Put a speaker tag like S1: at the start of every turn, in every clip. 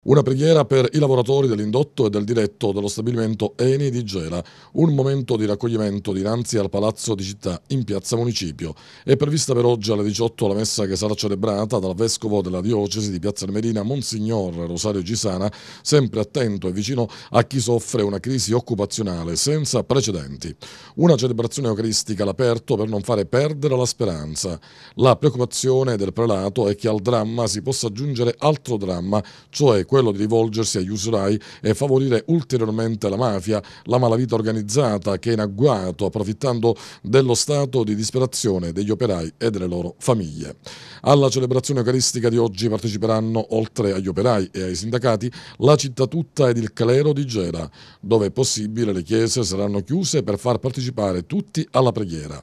S1: Una preghiera per i lavoratori dell'indotto e del diretto dello stabilimento Eni di Gela, un momento di raccoglimento dinanzi al Palazzo di Città in Piazza Municipio. È prevista per oggi alle 18 la messa che sarà celebrata dal Vescovo della Diocesi di Piazza Armerina, Monsignor Rosario Gisana, sempre attento e vicino a chi soffre una crisi occupazionale senza precedenti. Una celebrazione eucaristica all'aperto per non fare perdere la speranza. La preoccupazione del prelato è che al dramma si possa aggiungere altro dramma, cioè quello di rivolgersi agli usurai e favorire ulteriormente la mafia, la malavita organizzata che è in agguato, approfittando dello stato di disperazione degli operai e delle loro famiglie. Alla celebrazione eucaristica di oggi parteciperanno, oltre agli operai e ai sindacati, la città tutta ed il clero di Gera, dove è possibile le chiese saranno chiuse per far partecipare tutti alla preghiera.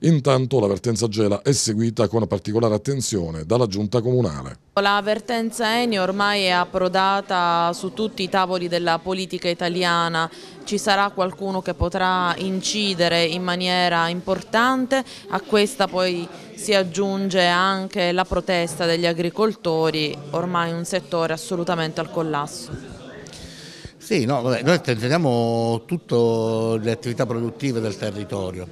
S1: Intanto l'avvertenza Gela è seguita con particolare attenzione dalla giunta comunale.
S2: La L'avvertenza Eni ormai è approdata su tutti i tavoli della politica italiana, ci sarà qualcuno che potrà incidere in maniera importante, a questa poi si aggiunge anche la protesta degli agricoltori, ormai un settore assolutamente al collasso.
S3: Sì, no, vabbè, noi teniamo tutte le attività produttive del territorio.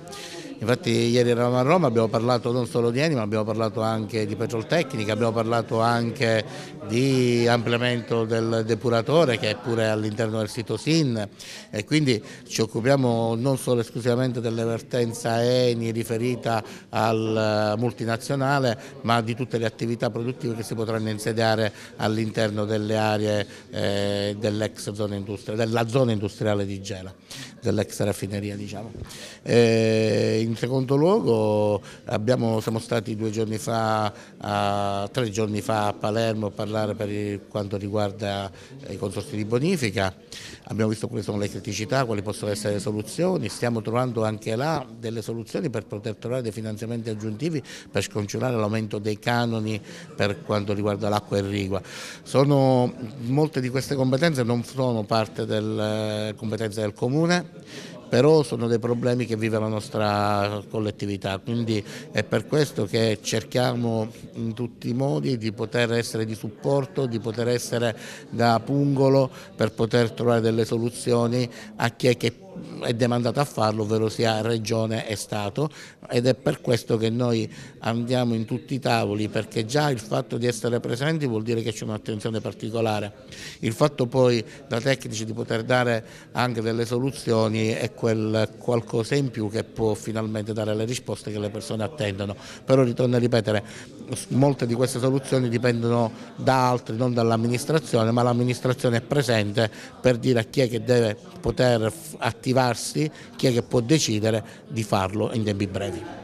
S3: Infatti ieri eravamo a Roma, abbiamo parlato non solo di Eni ma abbiamo parlato anche di petroltecnica, abbiamo parlato anche di ampliamento del depuratore che è pure all'interno del sito SIN e quindi ci occupiamo non solo esclusivamente dell'evertenza Eni riferita al eh, multinazionale ma di tutte le attività produttive che si potranno insediare all'interno delle aree eh, dell'ex zona industriale, della zona industriale di Gela, dell'ex raffineria diciamo. Eh, in secondo luogo abbiamo, siamo stati due giorni fa, a, tre giorni fa a Palermo a parlare per quanto riguarda i consorsi di bonifica, abbiamo visto quali sono le criticità, quali possono essere le soluzioni, stiamo trovando anche là delle soluzioni per poter trovare dei finanziamenti aggiuntivi per scongiurare l'aumento dei canoni per quanto riguarda l'acqua e rigua. Sono, molte di queste competenze non sono parte delle competenze del Comune, però sono dei problemi che vive la nostra collettività, quindi è per questo che cerchiamo in tutti i modi di poter essere di supporto, di poter essere da pungolo per poter trovare delle soluzioni a chi è che è demandato a farlo, ovvero sia Regione e Stato ed è per questo che noi andiamo in tutti i tavoli perché già il fatto di essere presenti vuol dire che c'è un'attenzione particolare, il fatto poi da tecnici di poter dare anche delle soluzioni è quel qualcosa in più che può finalmente dare le risposte che le persone attendono. Però ritorno a ripetere, molte di queste soluzioni dipendono da altri, non dall'amministrazione, ma l'amministrazione è presente per dire a chi è che deve poter attivarsi, chi è che può decidere di farlo in tempi brevi.